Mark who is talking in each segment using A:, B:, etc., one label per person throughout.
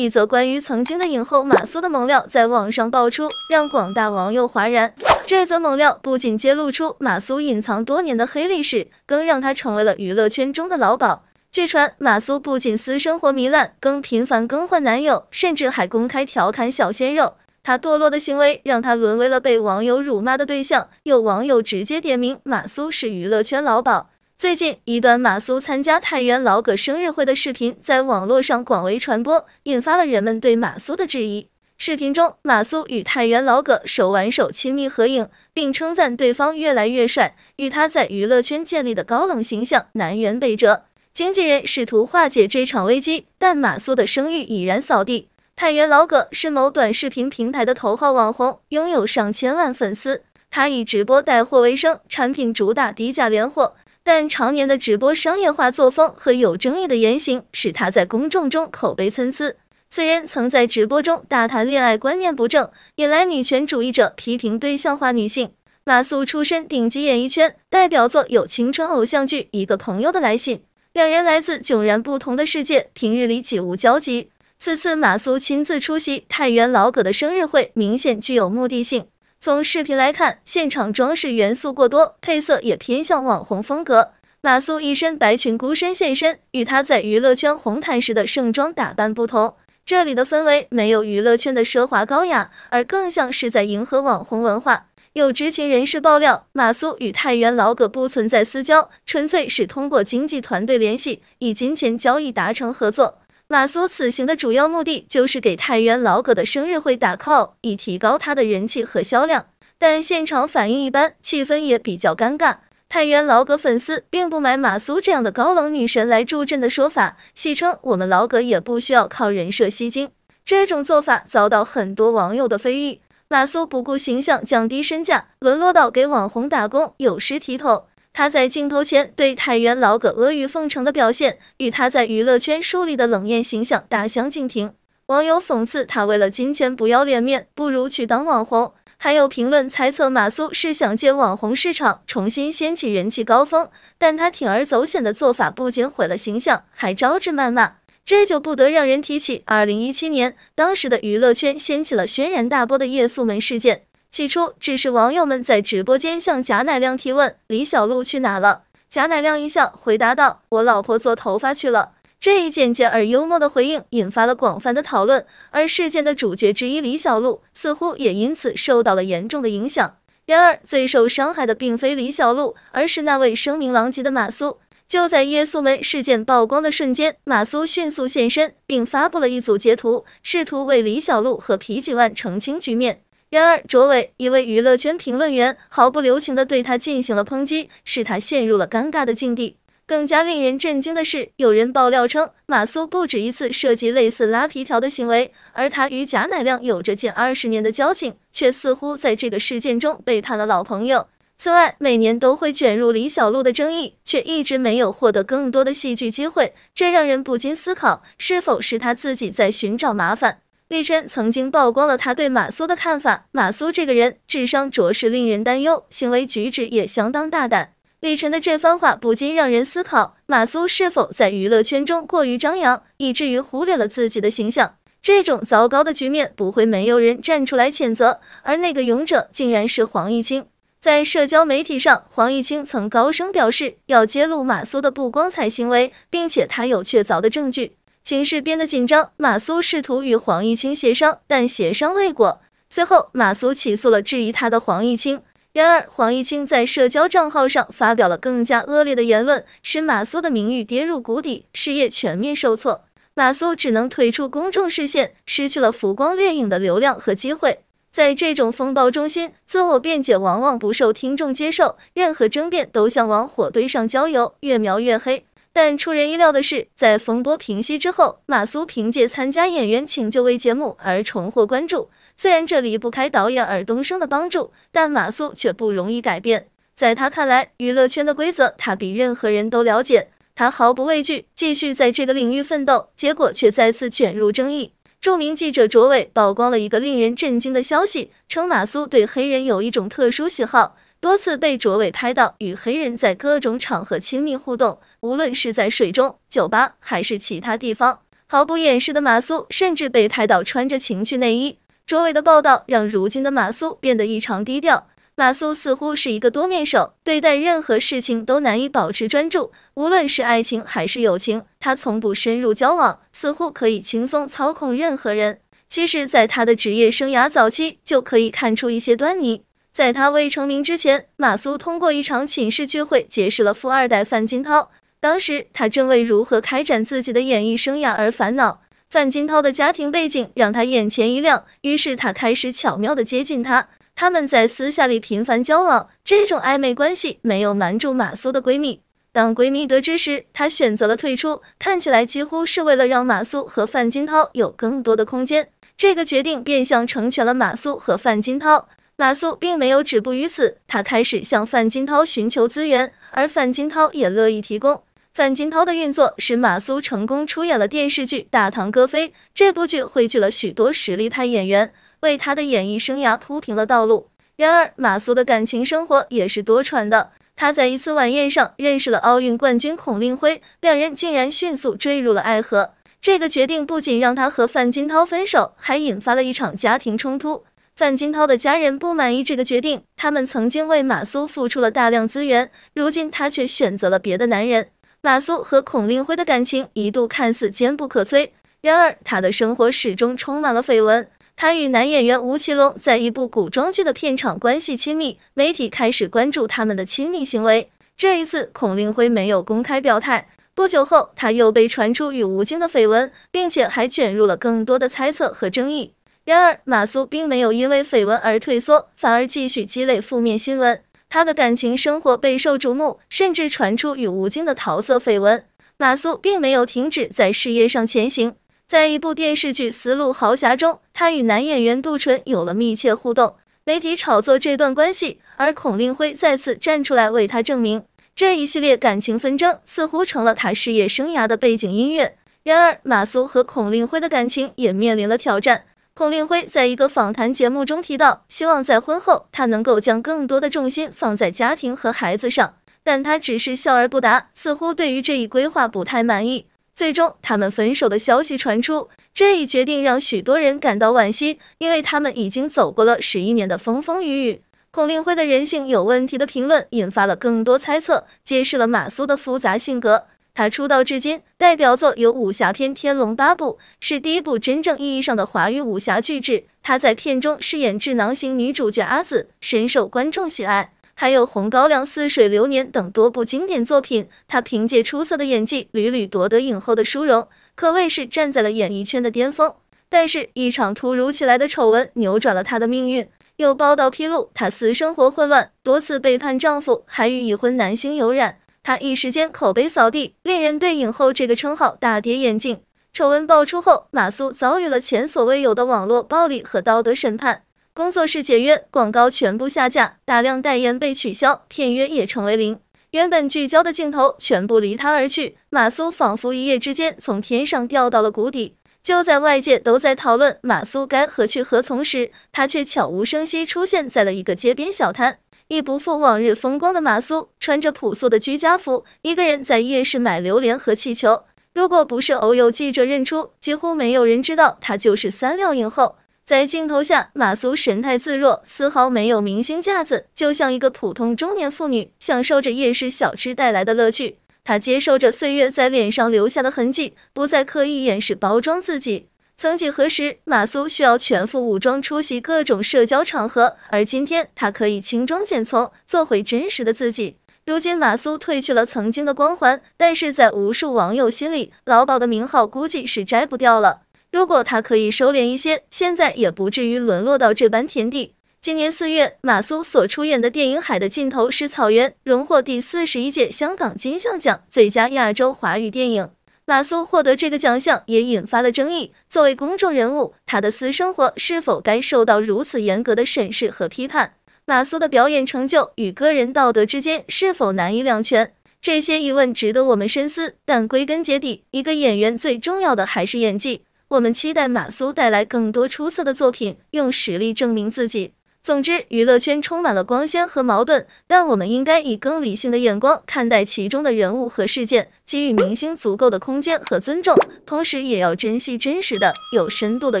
A: 一则关于曾经的影后马苏的猛料在网上爆出，让广大网友哗然。这则猛料不仅揭露出马苏隐藏多年的黑历史，更让她成为了娱乐圈中的老鸨。据传，马苏不仅私生活糜烂，更频繁更换男友，甚至还公开调侃小鲜肉。她堕落的行为让她沦为了被网友辱骂的对象，有网友直接点名马苏是娱乐圈老鸨。最近，一段马苏参加太原老葛生日会的视频在网络上广为传播，引发了人们对马苏的质疑。视频中，马苏与太原老葛手挽手亲密合影，并称赞对方越来越帅，与他在娱乐圈建立的高冷形象南辕北辙。经纪人试图化解这场危机，但马苏的声誉已然扫地。太原老葛是某短视频平台的头号网红，拥有上千万粉丝，他以直播带货为生，产品主打低价联货。但常年的直播商业化作风和有争议的言行，使他在公众中口碑参差。此人曾在直播中大谈恋爱观念不正，引来女权主义者批评，对象化女性。马苏出身顶级演艺圈，代表作有青春偶像剧《一个朋友的来信》。两人来自迥然不同的世界，平日里几无交集。此次马苏亲自出席太原老葛的生日会，明显具有目的性。从视频来看，现场装饰元素过多，配色也偏向网红风格。马苏一身白裙孤身现身，与她在娱乐圈红毯时的盛装打扮不同。这里的氛围没有娱乐圈的奢华高雅，而更像是在迎合网红文化。有知情人士爆料，马苏与太原老葛不存在私交，纯粹是通过经纪团队联系，以金钱交易达成合作。马苏此行的主要目的就是给太原老葛的生日会打 call，以提高他的人气和销量。但现场反应一般，气氛也比较尴尬。太原老葛粉丝并不买马苏这样的高冷女神来助阵的说法，戏称我们老葛也不需要靠人设吸睛。这种做法遭到很多网友的非议。马苏不顾形象，降低身价，沦落到给网红打工，有失体统。他在镜头前对太原老葛阿谀奉承的表现，与他在娱乐圈树立的冷艳形象大相径庭。网友讽刺他为了金钱不要脸面，不如去当网红。还有评论猜测马苏是想借网红市场重新掀起人气高峰，但他铤而走险的做法不仅毁了形象，还招致谩骂。这就不得让人提起二零一七年，当时的娱乐圈掀起了轩然大波的夜宿门事件。起初只是网友们在直播间向贾乃亮提问：“李小璐去哪了？”贾乃亮一笑回答道：“我老婆做头发去了。”这一简洁而幽默的回应引发了广泛的讨论。而事件的主角之一李小璐似乎也因此受到了严重的影响。然而，最受伤害的并非李小璐，而是那位声名狼藉的马苏。就在耶稣门事件曝光的瞬间，马苏迅速现身，并发布了一组截图，试图为李小璐和皮几万澄清局面。然而，卓伟一位娱乐圈评论员毫不留情的对他进行了抨击，使他陷入了尴尬的境地。更加令人震惊的是，有人爆料称马苏不止一次涉及类似拉皮条的行为，而他与贾乃亮有着近二十年的交情，却似乎在这个事件中背叛了老朋友。此外，每年都会卷入李小璐的争议，却一直没有获得更多的戏剧机会，这让人不禁思考，是否是他自己在寻找麻烦？李晨曾经曝光了他对马苏的看法，马苏这个人智商着实令人担忧，行为举止也相当大胆。李晨的这番话不禁让人思考，马苏是否在娱乐圈中过于张扬，以至于忽略了自己的形象？这种糟糕的局面不会没有人站出来谴责，而那个勇者竟然是黄毅清。在社交媒体上，黄毅清曾高声表示要揭露马苏的不光彩行为，并且他有确凿的证据。形势变得紧张，马苏试图与黄毅清协商，但协商未果。随后，马苏起诉了质疑他的黄毅清。然而，黄毅清在社交账号上发表了更加恶劣的言论，使马苏的名誉跌入谷底，事业全面受挫。马苏只能退出公众视线，失去了浮光掠影的流量和机会。在这种风暴中心，自我辩解往往不受听众接受，任何争辩都像往火堆上浇油，越描越黑。但出人意料的是，在风波平息之后，马苏凭借参加《演员请就位》节目而重获关注。虽然这离不开导演尔冬升的帮助，但马苏却不容易改变。在他看来，娱乐圈的规则他比任何人都了解，他毫不畏惧，继续在这个领域奋斗。结果却再次卷入争议。著名记者卓伟曝光了一个令人震惊的消息，称马苏对黑人有一种特殊喜好，多次被卓伟拍到与黑人在各种场合亲密互动。无论是在水中、酒吧，还是其他地方，毫不掩饰的马苏，甚至被拍到穿着情趣内衣。卓伟的报道让如今的马苏变得异常低调。马苏似乎是一个多面手，对待任何事情都难以保持专注。无论是爱情还是友情，他从不深入交往，似乎可以轻松操控任何人。其实，在他的职业生涯早期就可以看出一些端倪。在他未成名之前，马苏通过一场寝室聚会结识了富二代范金涛。当时他正为如何开展自己的演艺生涯而烦恼，范金涛的家庭背景让他眼前一亮，于是他开始巧妙地接近他。他们在私下里频繁交往，这种暧昧关系没有瞒住马苏的闺蜜。当闺蜜得知时，她选择了退出，看起来几乎是为了让马苏和范金涛有更多的空间。这个决定变相成全了马苏和范金涛。马苏并没有止步于此，她开始向范金涛寻求资源，而范金涛也乐意提供。范金涛的运作使马苏成功出演了电视剧《大唐歌妃》，这部剧汇聚了许多实力派演员，为她的演艺生涯铺平了道路。然而，马苏的感情生活也是多舛的。她在一次晚宴上认识了奥运冠军孔令辉，两人竟然迅速坠入了爱河。这个决定不仅让她和范金涛分手，还引发了一场家庭冲突。范金涛的家人不满意这个决定，他们曾经为马苏付出了大量资源，如今她却选择了别的男人。马苏和孔令辉的感情一度看似坚不可摧，然而她的生活始终充满了绯闻。她与男演员吴奇隆在一部古装剧的片场关系亲密，媒体开始关注他们的亲密行为。这一次，孔令辉没有公开表态。不久后，他又被传出与吴京的绯闻，并且还卷入了更多的猜测和争议。然而，马苏并没有因为绯闻而退缩，反而继续积累负面新闻。他的感情生活备受瞩目，甚至传出与吴京的桃色绯闻。马苏并没有停止在事业上前行，在一部电视剧《丝路豪侠》中，他与男演员杜淳有了密切互动，媒体炒作这段关系，而孔令辉再次站出来为他证明。这一系列感情纷争似乎成了他事业生涯的背景音乐。然而，马苏和孔令辉的感情也面临了挑战。孔令辉在一个访谈节目中提到，希望在婚后他能够将更多的重心放在家庭和孩子上，但他只是笑而不答，似乎对于这一规划不太满意。最终，他们分手的消息传出，这一决定让许多人感到惋惜，因为他们已经走过了十一年的风风雨雨。孔令辉的人性有问题的评论引发了更多猜测，揭示了马苏的复杂性格。她出道至今，代表作有武侠片《天龙八部》，是第一部真正意义上的华语武侠巨制。她在片中饰演智囊型女主角阿紫，深受观众喜爱。还有《红高粱》《似水流年》等多部经典作品。她凭借出色的演技，屡屡夺得影后的殊荣，可谓是站在了演艺圈的巅峰。但是，一场突如其来的丑闻扭转了她的命运。有报道披露，她私生活混乱，多次背叛丈夫，还与已婚男性有染。他一时间口碑扫地，令人对影后这个称号大跌眼镜。丑闻爆出后，马苏遭遇了前所未有的网络暴力和道德审判，工作室解约，广告全部下架，大量代言被取消，片约也成为零。原本聚焦的镜头全部离他而去，马苏仿佛一夜之间从天上掉到了谷底。就在外界都在讨论马苏该何去何从时，他却悄无声息出现在了一个街边小摊。一不复往日风光的马苏，穿着朴素的居家服，一个人在夜市买榴莲和气球。如果不是偶有记者认出，几乎没有人知道她就是三料影后。在镜头下，马苏神态自若，丝毫没有明星架子，就像一个普通中年妇女，享受着夜市小吃带来的乐趣。她接受着岁月在脸上留下的痕迹，不再刻意掩饰、包装自己。曾几何时，马苏需要全副武装出席各种社交场合，而今天她可以轻装简从，做回真实的自己。如今马苏褪去了曾经的光环，但是在无数网友心里，老鸨的名号估计是摘不掉了。如果他可以收敛一些，现在也不至于沦落到这般田地。今年四月，马苏所出演的电影《海的尽头是草原》荣获第四十一届香港金像奖最佳亚洲华语电影。马苏获得这个奖项也引发了争议。作为公众人物，她的私生活是否该受到如此严格的审视和批判？马苏的表演成就与个人道德之间是否难以两全？这些疑问值得我们深思。但归根结底，一个演员最重要的还是演技。我们期待马苏带来更多出色的作品，用实力证明自己。总之，娱乐圈充满了光鲜和矛盾，但我们应该以更理性的眼光看待其中的人物和事件，给予明星足够的空间和尊重，同时也要珍惜真实的、有深度的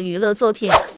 A: 娱乐作品。